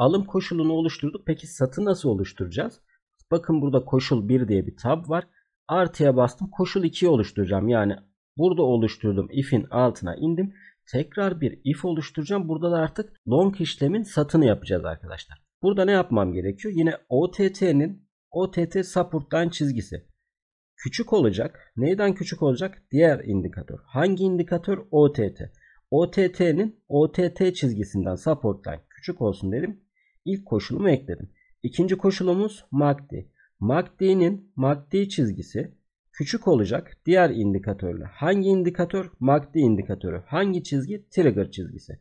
alım koşulunu oluşturduk. Peki satı nasıl oluşturacağız? Bakın burada koşul 1 diye bir tab var. Artıya bastım. Koşul 2'yi oluşturacağım. Yani burada oluşturdum. if'in altına indim. Tekrar bir if oluşturacağım. Burada da artık long işlemin satını yapacağız arkadaşlar. Burada ne yapmam gerekiyor? Yine OTT'nin OTT support'tan çizgisi. Küçük olacak. Neyden küçük olacak? Diğer indikatör. Hangi indikatör? OTT. OTT'nin OTT çizgisinden support'tan küçük olsun dedim. İlk koşulumu ekledim. İkinci koşulumuz MACD. MACD'nin MACD çizgisi küçük olacak diğer indikatörle. Hangi indikatör? MACD indikatörü. Hangi çizgi? Trigger çizgisi.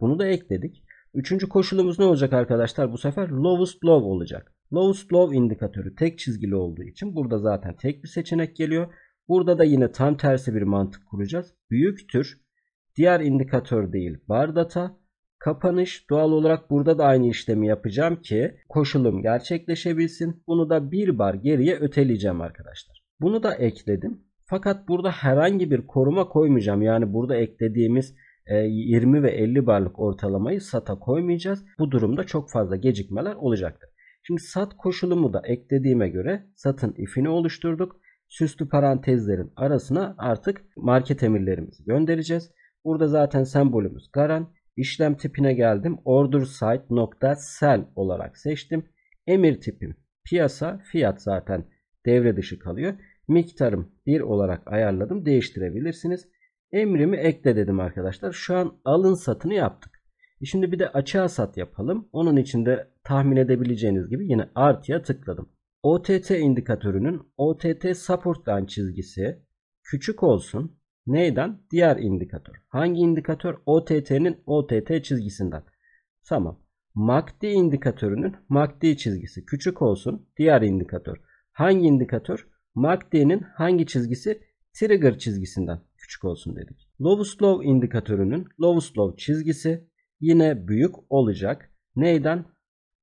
Bunu da ekledik. Üçüncü koşulumuz ne olacak arkadaşlar? Bu sefer lowest low olacak. Lowest low indikatörü tek çizgili olduğu için burada zaten tek bir seçenek geliyor. Burada da yine tam tersi bir mantık kuracağız. Büyüktür. Diğer indikatör değil bar data. Kapanış doğal olarak burada da aynı işlemi yapacağım ki koşulum gerçekleşebilsin. Bunu da bir bar geriye öteleyeceğim arkadaşlar. Bunu da ekledim. Fakat burada herhangi bir koruma koymayacağım. Yani burada eklediğimiz 20 e, ve 50 barlık ortalamayı SAT'a koymayacağız. Bu durumda çok fazla gecikmeler olacaktır. Şimdi SAT koşulumu da eklediğime göre SAT'ın ifini oluşturduk. Süslü parantezlerin arasına artık market emirlerimizi göndereceğiz. Burada zaten sembolümüz garan. İşlem tipine geldim. Order site nokta sell olarak seçtim. Emir tipim piyasa fiyat zaten devre dışı kalıyor. Miktarım 1 olarak ayarladım. Değiştirebilirsiniz. Emrimi ekle dedim arkadaşlar. Şu an alın satını yaptık. E şimdi bir de açığa sat yapalım. Onun için de tahmin edebileceğiniz gibi yine artıya tıkladım. OTT indikatörünün OTT support line çizgisi küçük olsun. Neyden? Diğer indikatör. Hangi indikatör? OTT'nin OTT çizgisinden. Tamam. MACD indikatörünün MACD çizgisi küçük olsun. Diğer indikatör. Hangi indikatör? MACD'nin hangi çizgisi? Trigger çizgisinden küçük olsun dedik. Lowest indikatörünün Lowest çizgisi yine büyük olacak. Neyden?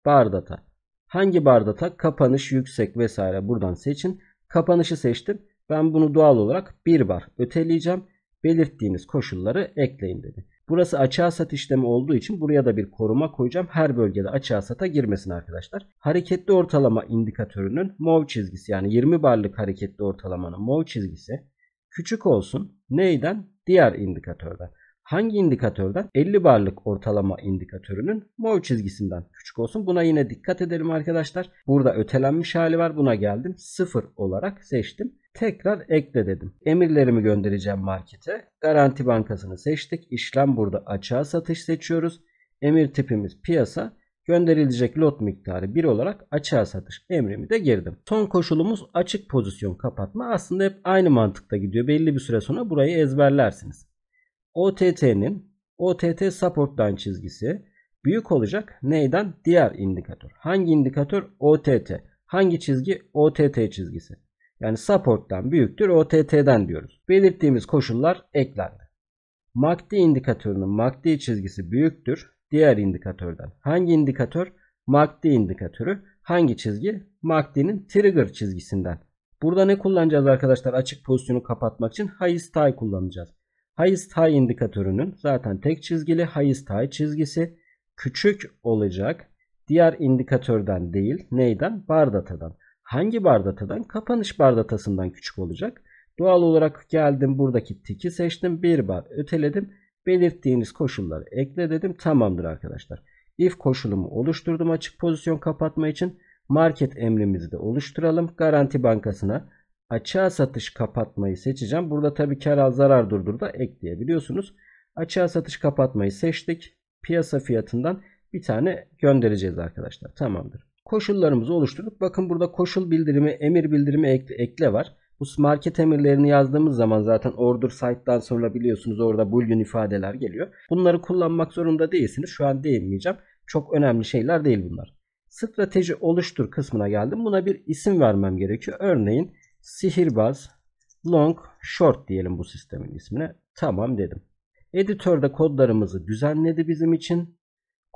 Bardata. Hangi bardata? Kapanış yüksek vesaire buradan seçin. Kapanışı seçtim. Ben bunu doğal olarak bir bar öteleyeceğim. Belirttiğiniz koşulları ekleyin dedi. Burası açığa sat işlemi olduğu için buraya da bir koruma koyacağım. Her bölgede açığa sata girmesin arkadaşlar. Hareketli ortalama indikatörünün mov çizgisi yani 20 barlık hareketli ortalamanın mov çizgisi küçük olsun. Neyden? Diğer indikatörden. Hangi indikatörden? 50 barlık ortalama indikatörünün mor çizgisinden küçük olsun. Buna yine dikkat edelim arkadaşlar. Burada ötelenmiş hali var. Buna geldim. 0 olarak seçtim. Tekrar ekle dedim. Emirlerimi göndereceğim markete. Garanti Bankası'nı seçtik. İşlem burada açığa satış seçiyoruz. Emir tipimiz piyasa. Gönderilecek lot miktarı 1 olarak açığa satış emrimi de girdim. Son koşulumuz açık pozisyon kapatma. Aslında hep aynı mantıkta gidiyor. Belli bir süre sonra burayı ezberlersiniz. OTT'nin OTT support line çizgisi büyük olacak neyden? Diğer indikatör. Hangi indikatör? OTT. Hangi çizgi? OTT çizgisi. Yani support'tan büyüktür OTT'den diyoruz. Belirttiğimiz koşullar eklendi. MACD indikatörünün MACD çizgisi büyüktür diğer indikatörden. Hangi indikatör? MACD indikatörü. Hangi çizgi? MACD'nin trigger çizgisinden. Burada ne kullanacağız arkadaşlar? Açık pozisyonu kapatmak için highest high kullanacağız. Highest high indikatörünün zaten tek çizgili highest high çizgisi küçük olacak. Diğer indikatörden değil. Neyden? Bar datadan hangi bardatadan? Kapanış bardatasından küçük olacak. Doğal olarak geldim buradaki tiki seçtim. Bir bar öteledim. Belirttiğiniz koşulları ekle dedim. Tamamdır arkadaşlar. If koşulumu oluşturdum açık pozisyon kapatma için. Market emrimizi de oluşturalım. Garanti bankasına açığa satış kapatmayı seçeceğim. Burada tabi kar zarar durdur da ekleyebiliyorsunuz. Açığa satış kapatmayı seçtik. Piyasa fiyatından bir tane göndereceğiz arkadaşlar. Tamamdır koşullarımızı oluşturduk. Bakın burada koşul bildirimi, emir bildirimi ekle, ekle var. Bu market emirlerini yazdığımız zaman zaten order site'dan sonra biliyorsunuz orada boolean ifadeler geliyor. Bunları kullanmak zorunda değilsiniz. Şu an değinmeyeceğim. Çok önemli şeyler değil bunlar. Strateji oluştur kısmına geldim. Buna bir isim vermem gerekiyor. Örneğin sihirbaz long short diyelim bu sistemin ismine. Tamam dedim. Editörde kodlarımızı düzenledi bizim için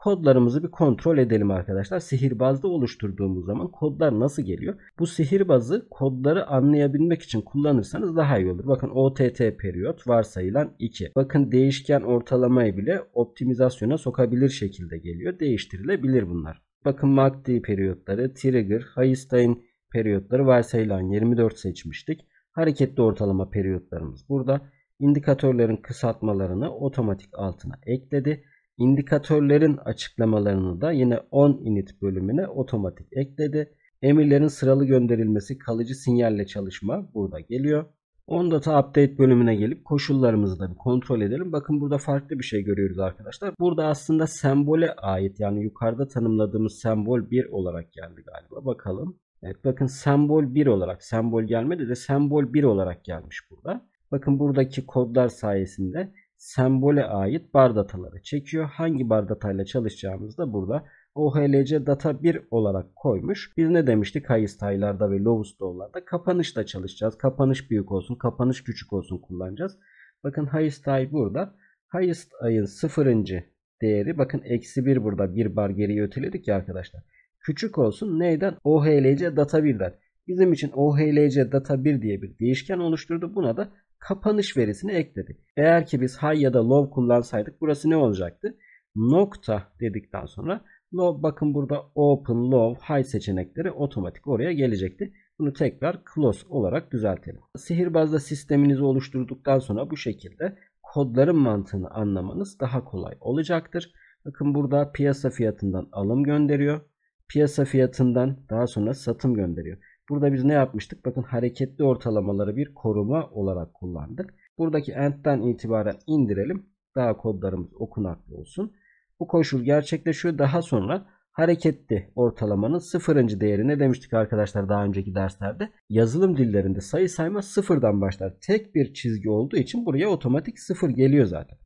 kodlarımızı bir kontrol edelim arkadaşlar. Sihirbazda oluşturduğumuz zaman kodlar nasıl geliyor? Bu sihirbazı kodları anlayabilmek için kullanırsanız daha iyi olur. Bakın OTT periyot varsayılan 2. Bakın değişken ortalamayı bile optimizasyona sokabilir şekilde geliyor. Değiştirilebilir bunlar. Bakın MACD periyotları, trigger, highest time periyotları varsayılan 24 seçmiştik. Hareketli ortalama periyotlarımız burada. İndikatörlerin kısaltmalarını otomatik altına ekledi. İndikatörlerin açıklamalarını da yine 10 init bölümüne otomatik ekledi. Emirlerin sıralı gönderilmesi kalıcı sinyalle çalışma burada geliyor. On data update bölümüne gelip koşullarımızı da bir kontrol edelim. Bakın burada farklı bir şey görüyoruz arkadaşlar. Burada aslında sembole ait yani yukarıda tanımladığımız sembol 1 olarak geldi galiba. Bakalım. Evet bakın sembol 1 olarak sembol gelmedi de sembol 1 olarak gelmiş burada. Bakın buradaki kodlar sayesinde sembole ait bar dataları çekiyor. Hangi bar datayla çalışacağımız da burada OHLC data 1 olarak koymuş. Biz ne demiştik? Highest high'larda ve lowest low'larda kapanışla çalışacağız. Kapanış büyük olsun, kapanış küçük olsun kullanacağız. Bakın highest high burada. Highest ayın sıfırıncı değeri bakın eksi 1 burada. Bir bar geriye öteledik ya arkadaşlar. Küçük olsun neyden? OHLC data 1'den. Bizim için OHLC data 1 diye bir değişken oluşturdu. Buna da kapanış verisini ekledik. Eğer ki biz high ya da low kullansaydık burası ne olacaktı? Nokta dedikten sonra low bakın burada open, low, high seçenekleri otomatik oraya gelecekti. Bunu tekrar close olarak düzeltelim. Sihirbazda sisteminizi oluşturduktan sonra bu şekilde kodların mantığını anlamanız daha kolay olacaktır. Bakın burada piyasa fiyatından alım gönderiyor. Piyasa fiyatından daha sonra satım gönderiyor. Burada biz ne yapmıştık? Bakın hareketli ortalamaları bir koruma olarak kullandık. Buradaki end'den itibaren indirelim. Daha kodlarımız okunaklı olsun. Bu koşul gerçekleşiyor. Daha sonra hareketli ortalamanın sıfırıncı değeri ne demiştik arkadaşlar daha önceki derslerde? Yazılım dillerinde sayı sayma sıfırdan başlar. Tek bir çizgi olduğu için buraya otomatik sıfır geliyor zaten.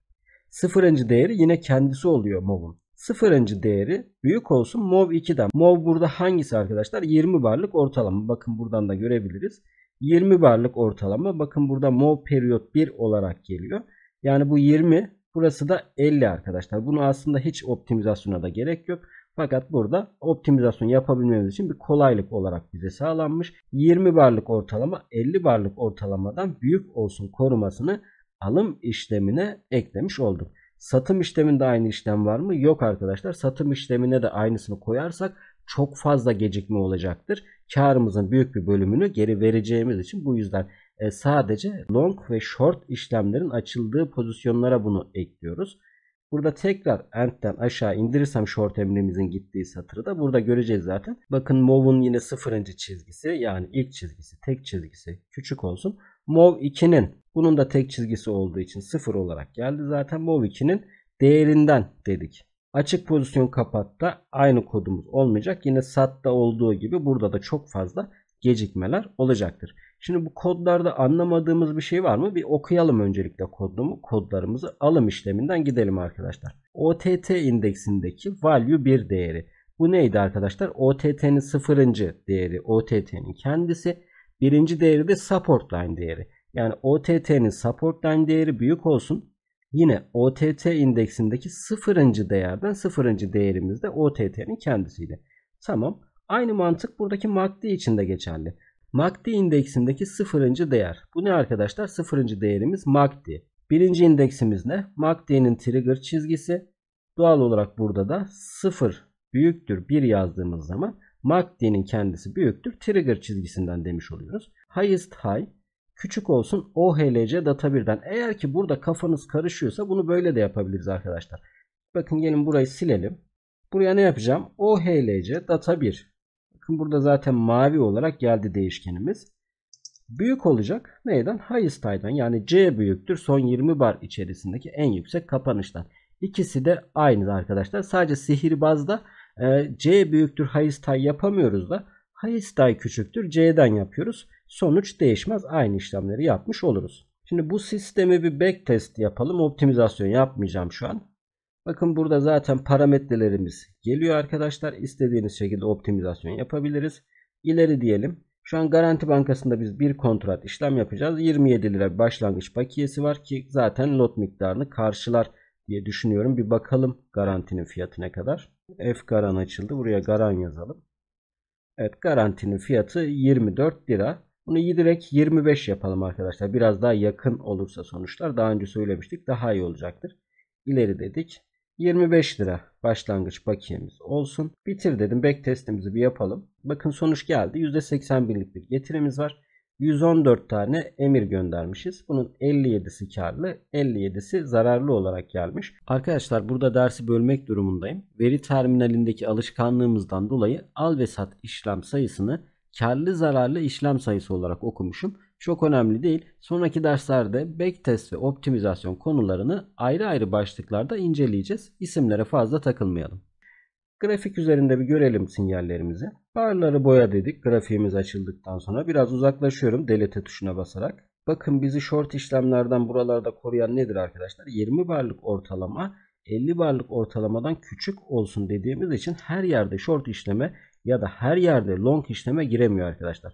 Sıfırıncı değeri yine kendisi oluyor MOV'un. Sıfırıncı değeri büyük olsun MOV 2'den. MOV burada hangisi arkadaşlar? 20 barlık ortalama. Bakın buradan da görebiliriz. 20 barlık ortalama. Bakın burada MOV periyot 1 olarak geliyor. Yani bu 20 burası da 50 arkadaşlar. Bunu aslında hiç optimizasyona da gerek yok. Fakat burada optimizasyon yapabilmemiz için bir kolaylık olarak bize sağlanmış. 20 barlık ortalama 50 barlık ortalamadan büyük olsun korumasını alım işlemine eklemiş olduk. Satım işleminde aynı işlem var mı? Yok arkadaşlar. Satım işlemine de aynısını koyarsak çok fazla gecikme olacaktır. Karımızın büyük bir bölümünü geri vereceğimiz için bu yüzden e, sadece long ve short işlemlerin açıldığı pozisyonlara bunu ekliyoruz. Burada tekrar end'den aşağı indirirsem short emrimizin gittiği satırı da burada göreceğiz zaten. Bakın move'un yine sıfırıncı çizgisi yani ilk çizgisi tek çizgisi küçük olsun mol 2'nin bunun da tek çizgisi olduğu için 0 olarak geldi. Zaten mol 2'nin değerinden dedik. Açık pozisyon kapatta aynı kodumuz olmayacak. Yine satta olduğu gibi burada da çok fazla gecikmeler olacaktır. Şimdi bu kodlarda anlamadığımız bir şey var mı? Bir okuyalım öncelikle kodumu. Kodlarımızı alım işleminden gidelim arkadaşlar. OTT indeksindeki value 1 değeri. Bu neydi arkadaşlar? OTT'nin sıfırıncı değeri OTT'nin kendisi. Birinci değeri de support line değeri. Yani OTT'nin support line değeri büyük olsun. Yine OTT indeksindeki sıfırıncı değerden sıfırıncı değerimiz de OTT'nin kendisiyle. Tamam. Aynı mantık buradaki MACD için de geçerli. MACD indeksindeki sıfırıncı değer. Bu ne arkadaşlar? Sıfırıncı değerimiz MACD. Birinci indeksimiz ne? MACD'nin trigger çizgisi. Doğal olarak burada da sıfır büyüktür bir yazdığımız zaman MACD'nin kendisi büyüktür. Trigger çizgisinden demiş oluyoruz. Highest high küçük olsun OHLC data 1'den. Eğer ki burada kafanız karışıyorsa bunu böyle de yapabiliriz arkadaşlar. Bakın gelin burayı silelim. Buraya ne yapacağım? OHLC data 1. Bakın burada zaten mavi olarak geldi değişkenimiz. Büyük olacak. Neyden? Highest high'dan yani C büyüktür. Son 20 bar içerisindeki en yüksek kapanıştan. İkisi de aynı arkadaşlar. Sadece sihirbazda ee, C büyüktür hayız yapamıyoruz da hayız küçüktür C'den yapıyoruz. Sonuç değişmez. Aynı işlemleri yapmış oluruz. Şimdi bu sistemi bir backtest yapalım. Optimizasyon yapmayacağım şu an. Bakın burada zaten parametrelerimiz geliyor arkadaşlar. İstediğiniz şekilde optimizasyon yapabiliriz. İleri diyelim. Şu an Garanti Bankası'nda biz bir kontrat işlem yapacağız. 27 lira başlangıç bakiyesi var ki zaten lot miktarını karşılar diye düşünüyorum. Bir bakalım garantinin fiyatı ne kadar. F garan açıldı. Buraya garan yazalım. Evet garantinin fiyatı 24 lira. Bunu direkt 25 yapalım arkadaşlar. Biraz daha yakın olursa sonuçlar daha önce söylemiştik daha iyi olacaktır. İleri dedik. 25 lira başlangıç bakiyemiz olsun. Bitir dedim. Back testimizi bir yapalım. Bakın sonuç geldi. %81'lik bir getirimiz var. 114 tane emir göndermişiz. Bunun 57'si karlı, 57'si zararlı olarak gelmiş. Arkadaşlar burada dersi bölmek durumundayım. Veri terminalindeki alışkanlığımızdan dolayı al ve sat işlem sayısını karlı zararlı işlem sayısı olarak okumuşum. Çok önemli değil. Sonraki derslerde backtest ve optimizasyon konularını ayrı ayrı başlıklarda inceleyeceğiz. İsimlere fazla takılmayalım. Grafik üzerinde bir görelim sinyallerimizi. Barları boya dedik. Grafiğimiz açıldıktan sonra biraz uzaklaşıyorum delete tuşuna basarak. Bakın bizi short işlemlerden buralarda koruyan nedir arkadaşlar? 20 barlık ortalama 50 barlık ortalamadan küçük olsun dediğimiz için her yerde short işleme ya da her yerde long işleme giremiyor arkadaşlar.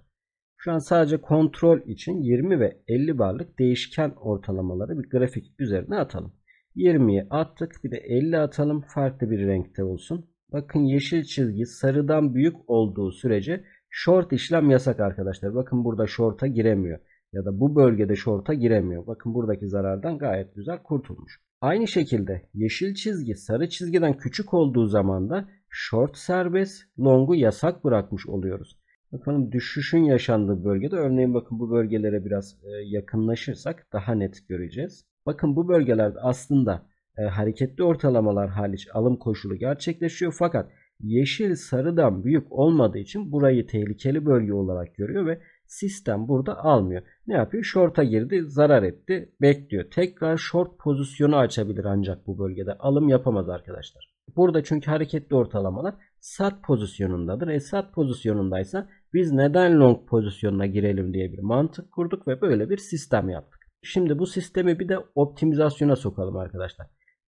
Şu an sadece kontrol için 20 ve 50 barlık değişken ortalamaları bir grafik üzerine atalım. 20'yi attık bir de 50 atalım farklı bir renkte olsun. Bakın yeşil çizgi sarıdan büyük olduğu sürece short işlem yasak arkadaşlar. Bakın burada short'a giremiyor. Ya da bu bölgede short'a giremiyor. Bakın buradaki zarardan gayet güzel kurtulmuş. Aynı şekilde yeşil çizgi sarı çizgiden küçük olduğu zaman da short serbest, long'u yasak bırakmış oluyoruz. Bakalım düşüşün yaşandığı bölgede örneğin bakın bu bölgelere biraz e, yakınlaşırsak daha net göreceğiz. Bakın bu bölgelerde aslında e, hareketli ortalamalar hariç alım koşulu gerçekleşiyor. Fakat yeşil sarıdan büyük olmadığı için burayı tehlikeli bölge olarak görüyor ve sistem burada almıyor. Ne yapıyor? Short'a girdi, zarar etti, bekliyor. Tekrar short pozisyonu açabilir ancak bu bölgede alım yapamaz arkadaşlar. Burada çünkü hareketli ortalamalar sat pozisyonundadır. E sat pozisyonundaysa biz neden long pozisyonuna girelim diye bir mantık kurduk ve böyle bir sistem yaptık. Şimdi bu sistemi bir de optimizasyona sokalım arkadaşlar.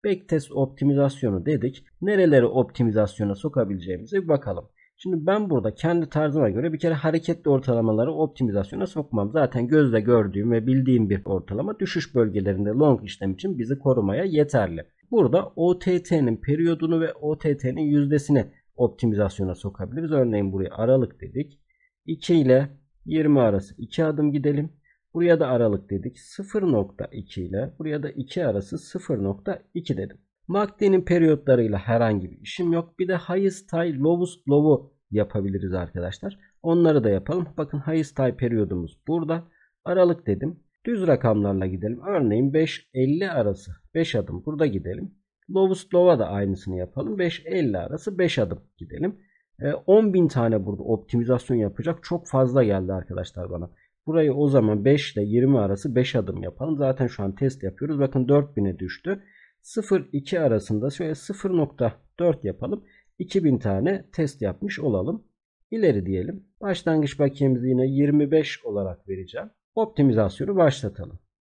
Backtest optimizasyonu dedik. Nereleri optimizasyona sokabileceğimize bir bakalım. Şimdi ben burada kendi tarzıma göre bir kere hareketli ortalamaları optimizasyona sokmam. Zaten gözle gördüğüm ve bildiğim bir ortalama düşüş bölgelerinde long işlem için bizi korumaya yeterli. Burada OTT'nin periyodunu ve OTT'nin yüzdesini optimizasyona sokabiliriz. Örneğin buraya aralık dedik. 2 ile 20 arası 2 adım gidelim. Buraya da aralık dedik 0.2 ile buraya da 2 arası 0.2 dedim. MACD'nin periyotlarıyla herhangi bir işim yok. Bir de highest high lowest low'u yapabiliriz arkadaşlar. Onları da yapalım. Bakın highest high periyodumuz burada. Aralık dedim. Düz rakamlarla gidelim. Örneğin 5.50 arası 5 adım burada gidelim. Lowest low'a da aynısını yapalım. 5.50 arası 5 adım gidelim. 10.000 ee, tane burada optimizasyon yapacak. Çok fazla geldi arkadaşlar bana. Burayı o zaman 5 ile 20 arası 5 adım yapalım. Zaten şu an test yapıyoruz. Bakın 4000'e düştü. 0-2 arasında şöyle 0.4 yapalım. 2000 tane test yapmış olalım. İleri diyelim. Başlangıç bakiyemizi yine 25 olarak vereceğim. Optimizasyonu başlatalım.